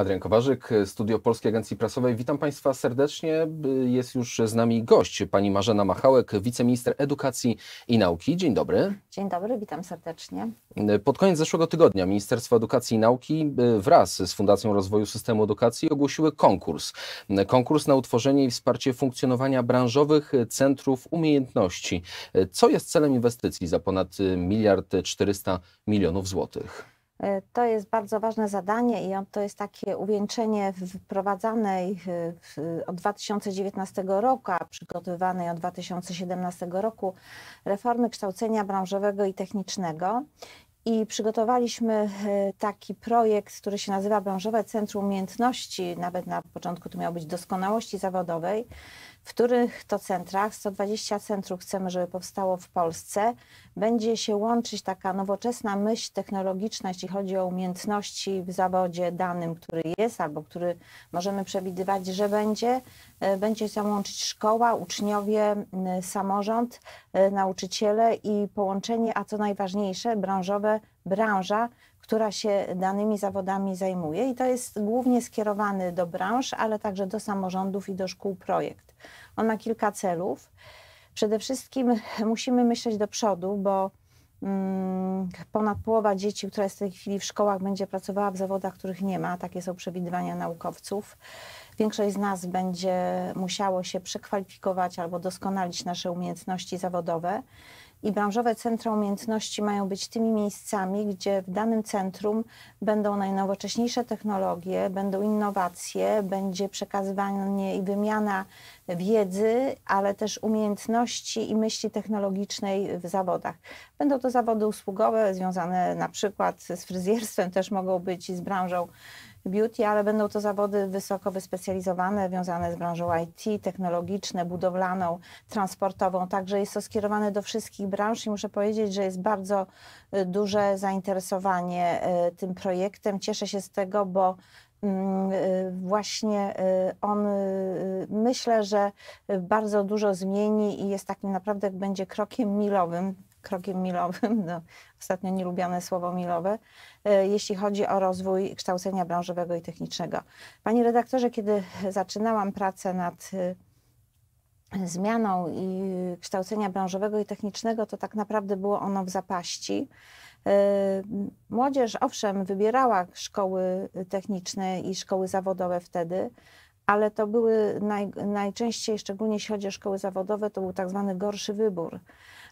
Adrian Kowarzyk, Studio Polskiej Agencji Prasowej. Witam Państwa serdecznie. Jest już z nami gość, pani Marzena Machałek, wiceminister edukacji i nauki. Dzień dobry. Dzień dobry, witam serdecznie. Pod koniec zeszłego tygodnia Ministerstwo Edukacji i Nauki e, wraz z Fundacją Rozwoju Systemu Edukacji ogłosiły konkurs. Konkurs na utworzenie i wsparcie funkcjonowania branżowych centrów umiejętności. E, co jest celem inwestycji za ponad e, miliard 400 milionów złotych? E, to jest bardzo ważne zadanie i to jest takie uwieńczenie wprowadzanej e, od 2019 roku, a przygotowywanej od 2017 roku reformy kształcenia branżowego i technicznego. I przygotowaliśmy e, taki projekt, który się nazywa Branżowe Centrum Umiejętności, nawet na początku to miało być doskonałości zawodowej, w których to centrach, 120 centrów chcemy, żeby powstało w Polsce, będzie się łączyć taka nowoczesna myśl technologiczna, jeśli chodzi o umiejętności w zawodzie danym, który jest albo który możemy przewidywać, że będzie. E, będzie się łączyć szkoła, uczniowie, samorząd, e, nauczyciele i połączenie, a co najważniejsze, branżowe, branża, która się danymi zawodami zajmuje i to jest głównie skierowany do branż, ale także do samorządów i do szkół projekt. On ma kilka celów. Przede wszystkim musimy myśleć do przodu, bo mm, Ponad połowa dzieci, która jest w tej chwili w szkołach, będzie pracowała w zawodach, których nie ma. Takie są przewidywania naukowców. Większość z nas będzie musiało się przekwalifikować albo doskonalić nasze umiejętności zawodowe i branżowe centra umiejętności mają być tymi miejscami, gdzie w danym centrum będą najnowocześniejsze technologie, będą innowacje, będzie przekazywanie i wymiana wiedzy, ale też umiejętności i myśli technologicznej w zawodach. Będą to zawody usługowe związane na przykład z fryzjerstwem, też mogą być i z branżą beauty, ale będą to zawody wysoko wyspecjalizowane, wiązane z branżą IT, technologiczne, budowlaną, transportową. Także jest to skierowane do wszystkich branż i muszę powiedzieć, że jest bardzo y, duże zainteresowanie y, tym projektem. Cieszę się z tego, bo mm, y, właśnie on myślę, że bardzo dużo zmieni i jest takim naprawdę będzie krokiem milowym krokiem milowym, no, ostatnio nielubiane słowo milowe, e, jeśli chodzi o rozwój kształcenia branżowego i technicznego. Panie redaktorze, kiedy zaczynałam pracę nad e, zmianą i kształcenia branżowego i technicznego, to tak naprawdę było ono w zapaści. E, młodzież, owszem, wybierała szkoły techniczne i szkoły zawodowe wtedy, ale to były naj, najczęściej, szczególnie jeśli chodzi o szkoły zawodowe, to był tak zwany gorszy wybór.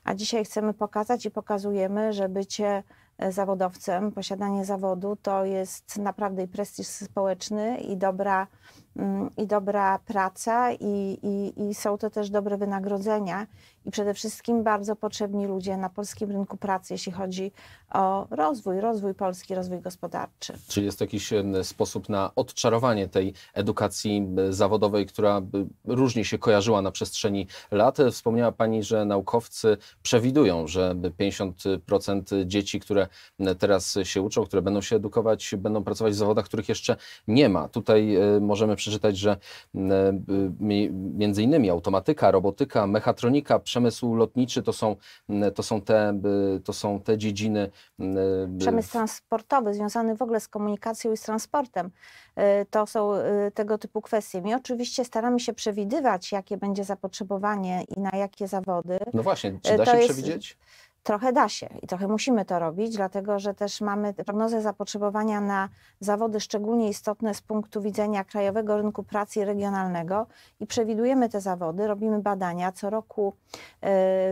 A dzisiaj chcemy pokazać i pokazujemy, że bycie e, zawodowcem, posiadanie zawodu to jest naprawdę i prestiż społeczny, i dobra, mm, i dobra praca, i, i, i są to też dobre wynagrodzenia i przede wszystkim bardzo potrzebni ludzie na polskim rynku pracy, jeśli chodzi o rozwój, rozwój Polski, rozwój gospodarczy. Czy jest jakiś e, sposób na odczarowanie tej edukacji zawodowej, która różnie się kojarzyła na przestrzeni lat? Wspomniała Pani, że naukowcy przewidują, że 50% dzieci, które teraz się uczą, które będą się edukować, będą pracować w zawodach, których jeszcze nie ma. Tutaj e, możemy przeczytać, że e, między innymi automatyka, robotyka, mechatronika, przemysł, przemysł lotniczy, to są, mm, to są, te, to są te dziedziny. Mm, przemysł transportowy, związany w ogóle z komunikacją i z transportem. Y, to są y, tego typu kwestie. My oczywiście staramy się przewidywać, jakie będzie zapotrzebowanie i na jakie zawody. No właśnie, czy y, da to się jest... przewidzieć? trochę da się i trochę musimy to robić, dlatego że też mamy prognozę zapotrzebowania na zawody szczególnie istotne z punktu widzenia krajowego rynku pracy regionalnego i przewidujemy te zawody, robimy badania. Co roku e,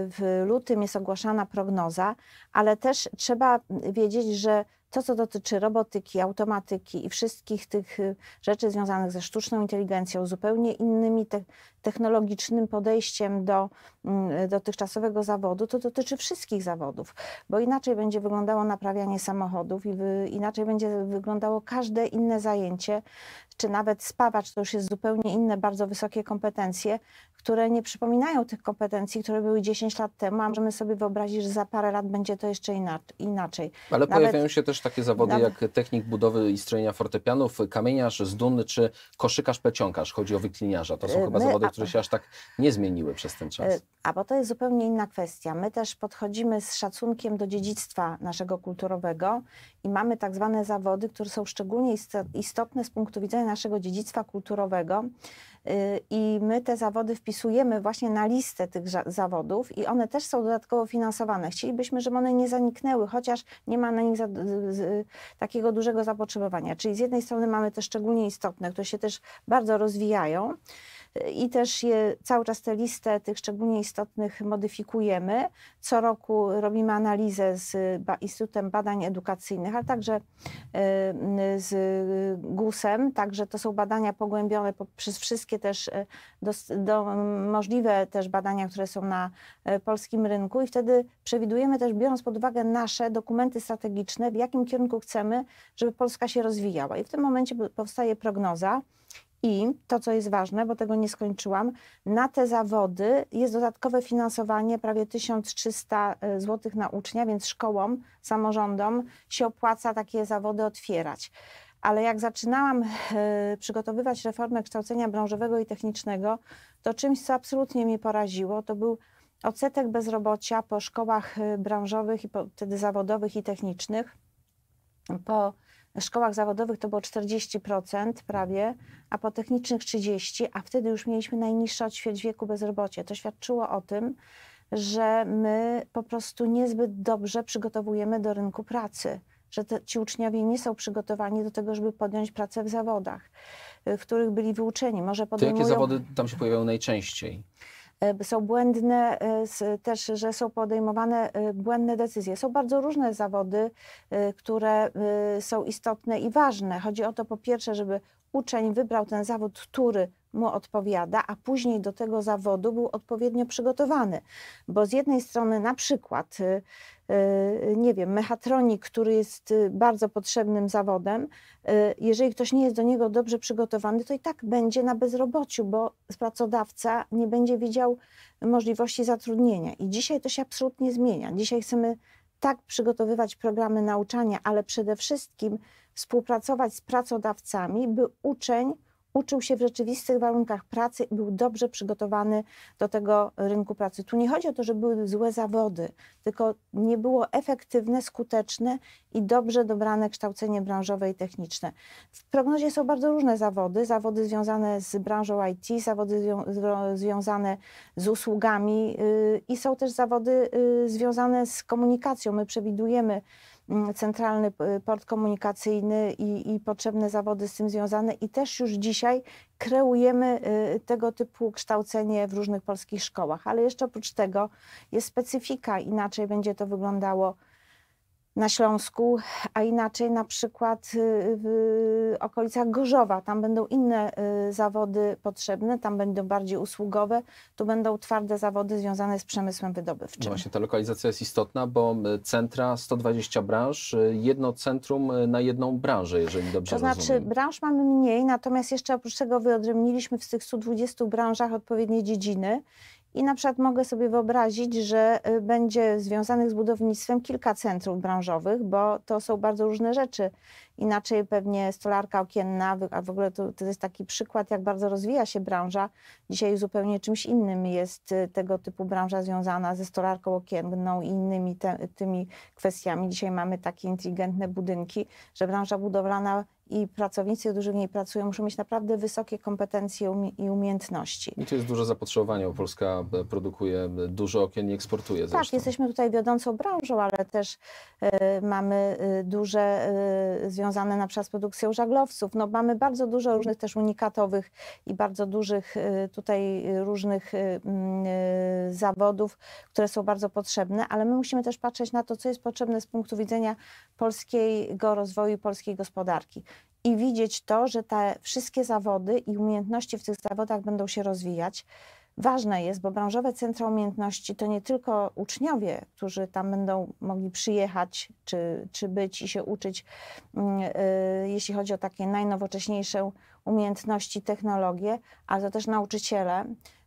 w lutym jest ogłaszana prognoza, ale też trzeba wiedzieć, że to, co dotyczy robotyki, automatyki i wszystkich tych y, rzeczy związanych ze sztuczną inteligencją, zupełnie innymi te technologicznym podejściem do mm, dotychczasowego zawodu, to dotyczy wszystkich zawodów, bo inaczej będzie wyglądało naprawianie samochodów i inaczej będzie wyglądało każde inne zajęcie, czy nawet spawacz, to już jest zupełnie inne, bardzo wysokie kompetencje, które nie przypominają tych kompetencji, które były 10 lat temu, a możemy sobie wyobrazić, że za parę lat będzie to jeszcze inaczej. Ale nawet, pojawiają się też takie zawody nawet, jak technik budowy i strojenia fortepianów, kamieniarz z Duny czy koszykarz plecionkarz, chodzi o wykliniarza. To są e, chyba zawody, które się aż tak nie zmieniły przez ten czas. E, a bo to jest zupełnie inna kwestia. My też podchodzimy z szacunkiem do dziedzictwa naszego kulturowego i mamy tak zwane zawody, które są szczególnie istotne z punktu widzenia naszego dziedzictwa kulturowego. Y, I my te zawody wpisujemy właśnie na listę tych zawodów i one też są dodatkowo finansowane. Chcielibyśmy, żeby one nie zaniknęły, chociaż nie ma na nich za, z, takiego dużego zapotrzebowania. Czyli z jednej strony mamy te szczególnie istotne, które się też bardzo rozwijają i też je, cały czas tę listę tych szczególnie istotnych modyfikujemy. Co roku robimy analizę z Instytutem Badań Edukacyjnych, ale także y, z GUS-em, także to są badania pogłębione przez wszystkie też y, do, do, możliwe też badania, które są na y, polskim rynku i wtedy przewidujemy też, biorąc pod uwagę nasze dokumenty strategiczne, w jakim kierunku chcemy, żeby Polska się rozwijała. I w tym momencie powstaje prognoza i to, co jest ważne, bo tego nie skończyłam, na te zawody jest dodatkowe finansowanie prawie 1300 e, zł na ucznia, więc szkołom, samorządom się opłaca takie zawody otwierać. Ale jak zaczynałam e, przygotowywać reformę kształcenia branżowego i technicznego, to czymś, co absolutnie mnie poraziło, to był odsetek bezrobocia po szkołach e, branżowych i po, wtedy zawodowych i technicznych po szkołach zawodowych to było 40% prawie, a po technicznych 30%, a wtedy już mieliśmy najniższe od ćwierć wieku bezrobocie. To świadczyło o tym, że my po prostu niezbyt dobrze przygotowujemy do rynku pracy, że te, ci uczniowie nie są przygotowani do tego, żeby podjąć pracę w zawodach, y, w których byli wyuczeni. Może podejmują... To jakie zawody tam się pojawiają najczęściej? E, są błędne e, też, że są podejmowane e, błędne decyzje. Są bardzo różne zawody, które są istotne i ważne. Chodzi o to po pierwsze, żeby uczeń wybrał ten zawód, który mu odpowiada, a później do tego zawodu był odpowiednio przygotowany. Bo z jednej strony, na przykład, Y, nie wiem, mechatronik, który jest y, bardzo potrzebnym zawodem, y, jeżeli ktoś nie jest do niego dobrze przygotowany, to i tak będzie na bezrobociu, bo pracodawca nie będzie widział możliwości zatrudnienia. I dzisiaj to się absolutnie zmienia. Dzisiaj chcemy tak przygotowywać programy nauczania, ale przede wszystkim współpracować z pracodawcami, by uczeń uczył się w rzeczywistych warunkach pracy, był dobrze przygotowany do tego rynku pracy. Tu nie chodzi o to, że były złe zawody, tylko nie było efektywne, skuteczne i dobrze dobrane kształcenie branżowe i techniczne. W prognozie są bardzo różne zawody, zawody związane z branżą IT, zawody związane z usługami y, i są też zawody y, związane z komunikacją. My przewidujemy, Mm, centralny Port Komunikacyjny i, i potrzebne zawody z tym związane i też już dzisiaj kreujemy y, tego typu kształcenie w różnych polskich szkołach. Ale jeszcze oprócz tego jest specyfika, inaczej będzie to wyglądało na Śląsku, a inaczej na przykład y, w okolicach Gorzowa. Tam będą inne y, zawody potrzebne, tam będą bardziej usługowe, tu będą twarde zawody związane z przemysłem wydobywczym. No właśnie ta lokalizacja jest istotna, bo y, centra 120 branż, jedno centrum na jedną branżę, jeżeli dobrze rozumiem. To znaczy branż mamy mniej, natomiast jeszcze oprócz tego wyodrębniliśmy w tych 120 branżach odpowiednie dziedziny i na przykład mogę sobie wyobrazić, że y, będzie związanych z budownictwem kilka centrów branżowych, bo to są bardzo różne rzeczy. Inaczej pewnie stolarka okienna, a w ogóle to, to jest taki przykład, jak bardzo rozwija się branża. Dzisiaj zupełnie czymś innym jest y, tego typu branża związana ze stolarką okienną i innymi te, tymi kwestiami. Dzisiaj mamy takie inteligentne budynki, że branża budowlana i pracownicy, którzy w niej pracują, muszą mieć naprawdę wysokie kompetencje i umiejętności. I to jest duże zapotrzebowanie, bo Polska e, produkuje e, dużo okien i eksportuje tak, zresztą. Tak, jesteśmy tutaj wiodącą branżą, ale też e, y, mamy duże y, związki związane na przykład z produkcją żaglowców. No, mamy bardzo dużo różnych też unikatowych i bardzo dużych y, tutaj różnych y, mm, y, zawodów, które są bardzo potrzebne, ale my musimy też patrzeć na to, co jest potrzebne z punktu widzenia polskiego rozwoju, polskiej gospodarki i widzieć to, że te wszystkie zawody i umiejętności w tych zawodach będą się rozwijać ważne jest, bo branżowe centra umiejętności to nie tylko uczniowie, którzy tam będą mogli przyjechać czy, czy być i się uczyć, mm, y, jeśli chodzi o takie najnowocześniejsze umiejętności, technologie, ale to też nauczyciele,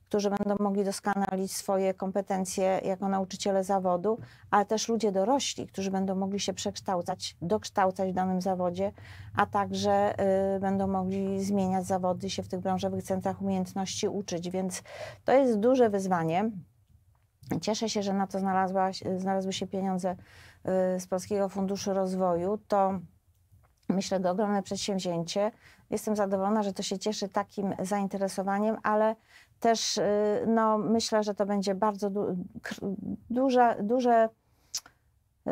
którzy będą mogli doskonalić swoje kompetencje jako nauczyciele zawodu, ale też ludzie dorośli, którzy będą mogli się przekształcać, dokształcać w danym zawodzie, a także y, będą mogli zmieniać zawody, się w tych branżowych centrach umiejętności uczyć. Więc to jest duże wyzwanie. Cieszę się, że na to znalazła, znalazły się pieniądze y, z Polskiego Funduszu Rozwoju. To myślę, że ogromne przedsięwzięcie. Jestem zadowolona, że to się cieszy takim zainteresowaniem, ale też y, no, myślę, że to będzie bardzo du duża, duże y,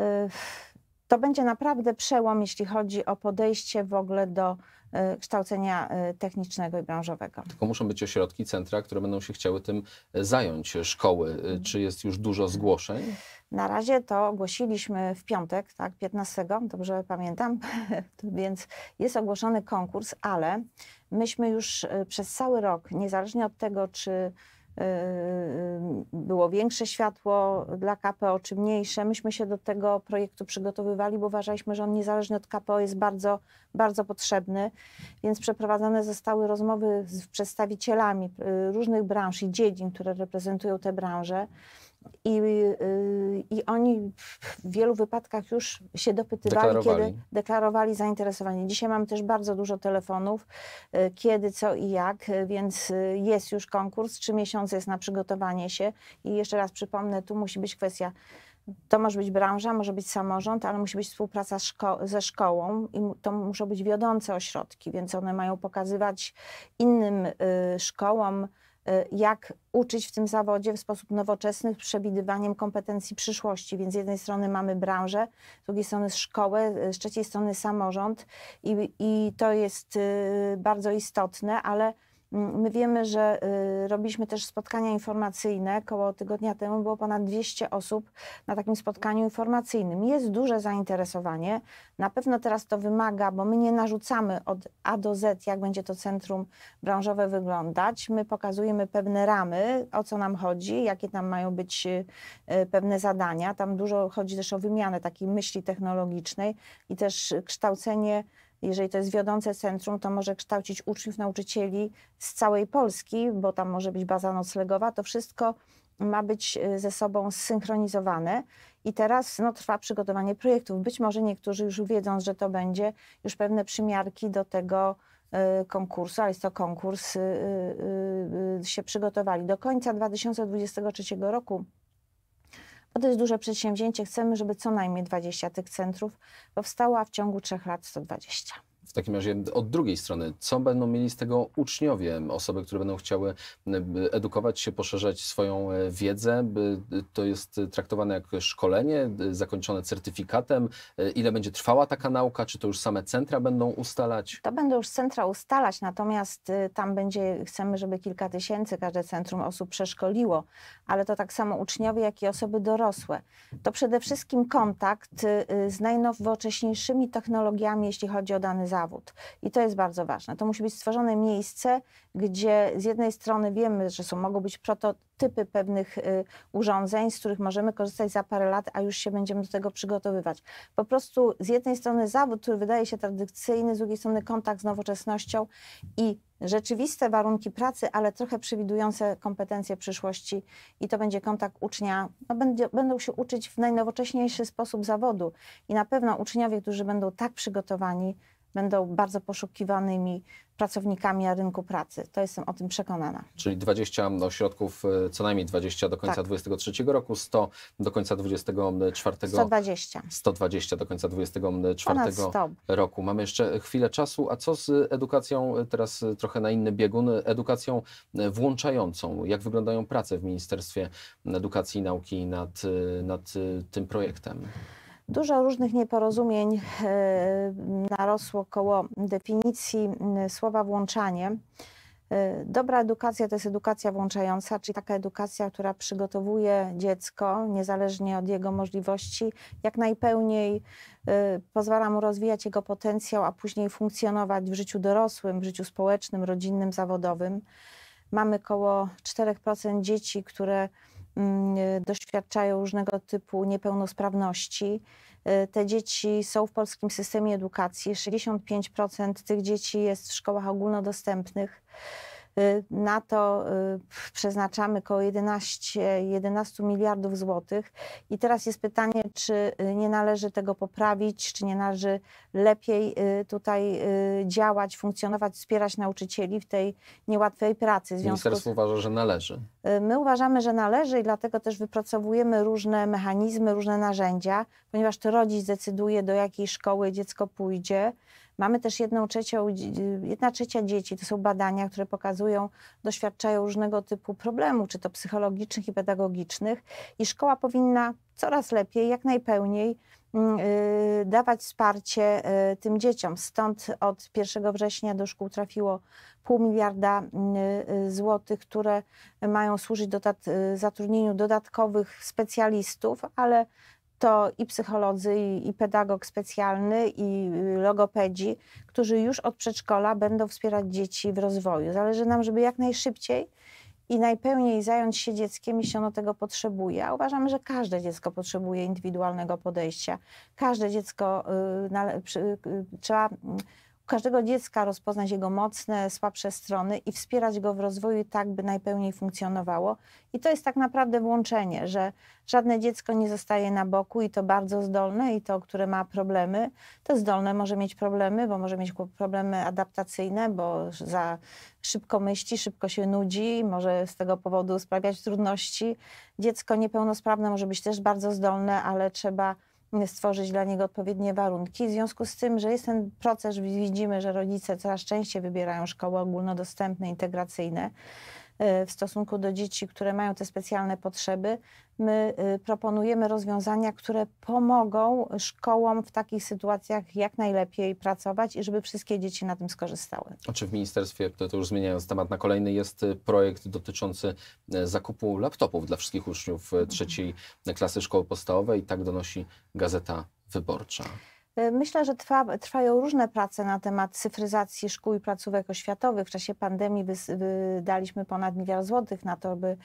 to będzie naprawdę przełom, jeśli chodzi o podejście w ogóle do e, kształcenia e, technicznego i branżowego. Tylko muszą być ośrodki, centra, które będą się chciały tym e, zająć, szkoły. Mhm. Czy jest już dużo zgłoszeń? Na razie to ogłosiliśmy w piątek, tak, 15, dobrze pamiętam, więc jest ogłoszony konkurs, ale myśmy już przez cały rok, niezależnie od tego, czy Y, y, było większe światło dla KPO czy mniejsze. Myśmy się do tego projektu przygotowywali, bo uważaliśmy, że on niezależnie od KPO jest bardzo, bardzo potrzebny, więc przeprowadzone zostały rozmowy z przedstawicielami y, różnych branż i dziedzin, które reprezentują te branże. I, y, I oni w wielu wypadkach już się dopytywali, deklarowali. kiedy deklarowali zainteresowanie. Dzisiaj mam też bardzo dużo telefonów, y, kiedy, co i jak, y, więc jest już konkurs, trzy miesiące jest na przygotowanie się. I jeszcze raz przypomnę, tu musi być kwestia to może być branża, może być samorząd, ale musi być współpraca szko ze szkołą i to muszą być wiodące ośrodki, więc one mają pokazywać innym y, szkołom, Y, jak uczyć w tym zawodzie w sposób nowoczesny, z przewidywaniem kompetencji przyszłości. Więc z jednej strony mamy branżę, z drugiej strony szkołę, z trzeciej strony samorząd i, i to jest y, bardzo istotne, ale My wiemy, że y, robiliśmy też spotkania informacyjne. Koło tygodnia temu było ponad 200 osób na takim spotkaniu informacyjnym. Jest duże zainteresowanie. Na pewno teraz to wymaga, bo my nie narzucamy od A do Z, jak będzie to centrum branżowe wyglądać. My pokazujemy pewne ramy, o co nam chodzi, jakie tam mają być y, y, pewne zadania. Tam dużo chodzi też o wymianę takiej myśli technologicznej i też kształcenie jeżeli to jest wiodące centrum, to może kształcić uczniów, nauczycieli z całej Polski, bo tam może być baza noclegowa. To wszystko ma być y, ze sobą zsynchronizowane. I teraz no, trwa przygotowanie projektów. Być może niektórzy już wiedzą, że to będzie, już pewne przymiarki do tego y, konkursu, a jest to konkurs, y, się przygotowali. Do końca 2023 roku bo to jest duże przedsięwzięcie. Chcemy, żeby co najmniej 20 tych centrów powstało, a w ciągu trzech lat 120 takim razie od drugiej strony, co będą mieli z tego uczniowie, osoby, które będą chciały edukować się, poszerzać swoją e, wiedzę? Y, to jest y, traktowane jak szkolenie y, zakończone certyfikatem. Ile będzie trwała taka nauka? Czy to już same centra będą ustalać? To będą już centra ustalać, natomiast tam będzie, chcemy, żeby kilka tysięcy każde centrum osób przeszkoliło, ale to tak samo uczniowie, jak i osoby dorosłe. To przede wszystkim kontakt z najnowocześniejszymi technologiami, jeśli chodzi o dany zawód zawód. I to jest bardzo ważne. To musi być stworzone miejsce, gdzie z jednej strony wiemy, że są, mogą być prototypy pewnych y, urządzeń, z których możemy korzystać za parę lat, a już się będziemy do tego przygotowywać. Po prostu z jednej strony zawód, który wydaje się tradycyjny, z drugiej strony kontakt z nowoczesnością i rzeczywiste warunki pracy, ale trochę przewidujące kompetencje przyszłości i to będzie kontakt ucznia, no będzie, będą się uczyć w najnowocześniejszy sposób zawodu i na pewno uczniowie, którzy będą tak przygotowani, będą bardzo poszukiwanymi pracownikami na rynku pracy. To jestem o tym przekonana. Czyli 20 ośrodków, no, e, co najmniej 20 do końca tak. roku, 100 do końca 2024. 120. 120 do końca 2024 roku. Mamy jeszcze chwilę czasu, a co z edukacją, e, teraz e, trochę na inny biegun, edukacją włączającą? Jak wyglądają prace w Ministerstwie Edukacji i Nauki nad, nad tym projektem? Dużo różnych nieporozumień e, narosło koło definicji słowa włączanie. E, dobra edukacja to jest edukacja włączająca, czyli taka edukacja, która przygotowuje dziecko, niezależnie od jego możliwości, jak najpełniej e, pozwala mu rozwijać jego potencjał, a później funkcjonować w życiu dorosłym, w życiu społecznym, rodzinnym, zawodowym. Mamy około 4% dzieci, które Mm, doświadczają różnego typu niepełnosprawności. E, te dzieci są w polskim systemie edukacji. 65% tych dzieci jest w szkołach ogólnodostępnych. E, na to e, przeznaczamy około 11, 11 miliardów złotych. I teraz jest pytanie, czy nie należy tego poprawić, czy nie należy lepiej tutaj działać, funkcjonować, wspierać nauczycieli w tej niełatwej pracy. Ministerstwo z... uważa, że należy. My uważamy, że należy i dlatego też wypracowujemy różne mechanizmy, różne narzędzia, ponieważ to rodzic decyduje, do jakiej szkoły dziecko pójdzie. Mamy też jedną trzecią, jedna trzecia dzieci, to są badania, które pokazują, doświadczają różnego typu problemów, czy to psychologicznych i pedagogicznych, i szkoła powinna coraz lepiej, jak najpełniej Y, dawać wsparcie y, tym dzieciom. Stąd od 1 września do szkół trafiło pół miliarda y, złotych, które mają służyć zatrudnieniu dodatkowych specjalistów, ale to i psycholodzy, i, pedagog specjalny, i logopedzi, którzy już od przedszkola będą wspierać dzieci w rozwoju. Zależy nam, żeby jak najszybciej i najpełniej zająć się dzieckiem, jeśli ono tego potrzebuje. A uważamy, że każde dziecko potrzebuje indywidualnego podejścia. Każde dziecko y, na, przy, y, trzeba. Y, każdego dziecka rozpoznać jego mocne, słabsze strony i wspierać go w rozwoju tak, by najpełniej funkcjonowało. I to jest tak naprawdę włączenie, że żadne dziecko nie zostaje na boku i to bardzo zdolne i to, które ma problemy, to zdolne może mieć problemy, bo może mieć problemy adaptacyjne, bo za szybko myśli, szybko się nudzi, może z tego powodu sprawiać trudności. Dziecko niepełnosprawne może być też bardzo zdolne, ale trzeba stworzyć dla niego odpowiednie warunki. W związku z tym, że jest ten proces, widzimy, że rodzice coraz częściej wybierają szkoły ogólnodostępne, integracyjne, E, w stosunku do dzieci, które mają te specjalne potrzeby, my e, proponujemy rozwiązania, które pomogą szkołom w takich sytuacjach jak najlepiej pracować i żeby wszystkie dzieci na tym skorzystały. A czy w ministerstwie, to, to już zmieniając temat na kolejny, jest e, projekt dotyczący zakupu laptopów dla wszystkich uczniów trzeciej klasy szkoły podstawowej? Tak donosi Gazeta Wyborcza. E, myślę, że trwa, trwają różne prace na temat cyfryzacji szkół i placówek oświatowych. W czasie pandemii wydaliśmy ponad miliard złotych na to, by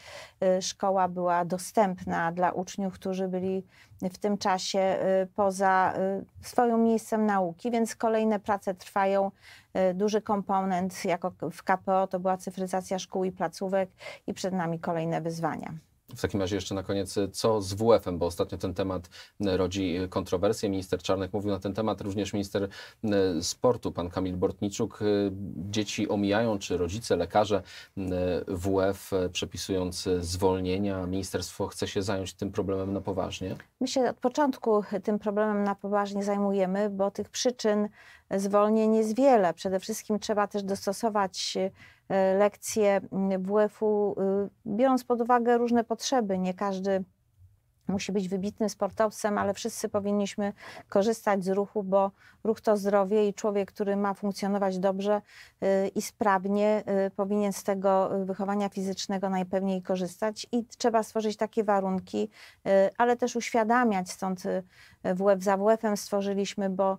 e, szkoła była dostępna dla uczniów, którzy byli w tym czasie e, poza swoim miejscem nauki, więc kolejne prace trwają. Duży komponent jako w KPO to była cyfryzacja szkół i placówek i przed nami kolejne wyzwania. W takim razie jeszcze na koniec, co z WF-em, bo ostatnio ten temat e, rodzi e, kontrowersje. Minister Czarnek mówił na ten temat, również minister e, sportu, pan Kamil Bortniczuk. Dzieci omijają, czy rodzice, lekarze WF przepisując zwolnienia. Ministerstwo chce się zająć tym problemem na poważnie? My się od początku tym problemem na poważnie zajmujemy, bo tych przyczyn zwolnień jest wiele. Przede wszystkim trzeba też dostosować e, lekcje WF-u, e, biorąc pod uwagę różne potrzeby. Nie każdy musi być wybitnym sportowcem, ale wszyscy powinniśmy korzystać z ruchu, bo ruch to zdrowie i człowiek, który ma funkcjonować dobrze e, i sprawnie, powinien z tego wychowania fizycznego najpewniej korzystać i trzeba stworzyć takie warunki, ale też uświadamiać, stąd WF za WF-em stworzyliśmy, bo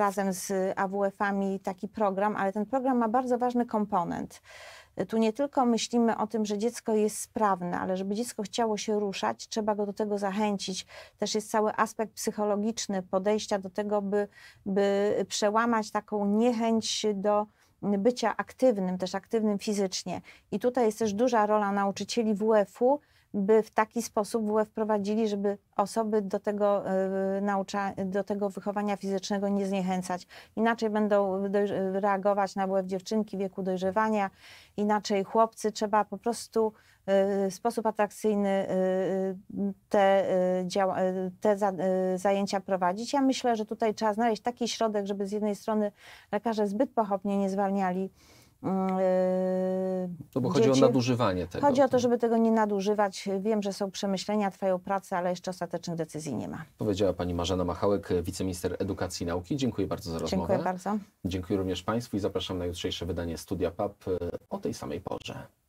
razem z AWF-ami taki program, ale ten program ma bardzo ważny komponent. Tu nie tylko myślimy o tym, że dziecko jest sprawne, ale żeby dziecko chciało się ruszać, trzeba go do tego zachęcić. Też jest cały aspekt psychologiczny podejścia do tego, by, by przełamać taką niechęć do bycia aktywnym, też aktywnym fizycznie. I tutaj jest też duża rola nauczycieli WF-u, by w taki sposób WF wprowadzili, żeby osoby do tego, y, naucza, do tego wychowania fizycznego nie zniechęcać. Inaczej będą reagować na WF dziewczynki wieku dojrzewania, inaczej chłopcy. Trzeba po prostu y, w sposób atrakcyjny y, te, te zajęcia prowadzić. Ja myślę, że tutaj trzeba znaleźć taki środek, żeby z jednej strony lekarze zbyt pochopnie nie zwalniali no bo dzieci. chodzi o nadużywanie tego. Chodzi o to, tak. żeby tego nie nadużywać. Wiem, że są przemyślenia, trwają prace, ale jeszcze ostatecznych decyzji nie ma. Powiedziała pani Marzena Machałek, wiceminister edukacji i nauki. Dziękuję bardzo za rozmowę. Dziękuję bardzo. Dziękuję również państwu i zapraszam na jutrzejsze wydanie Studia PAP e, o tej samej porze.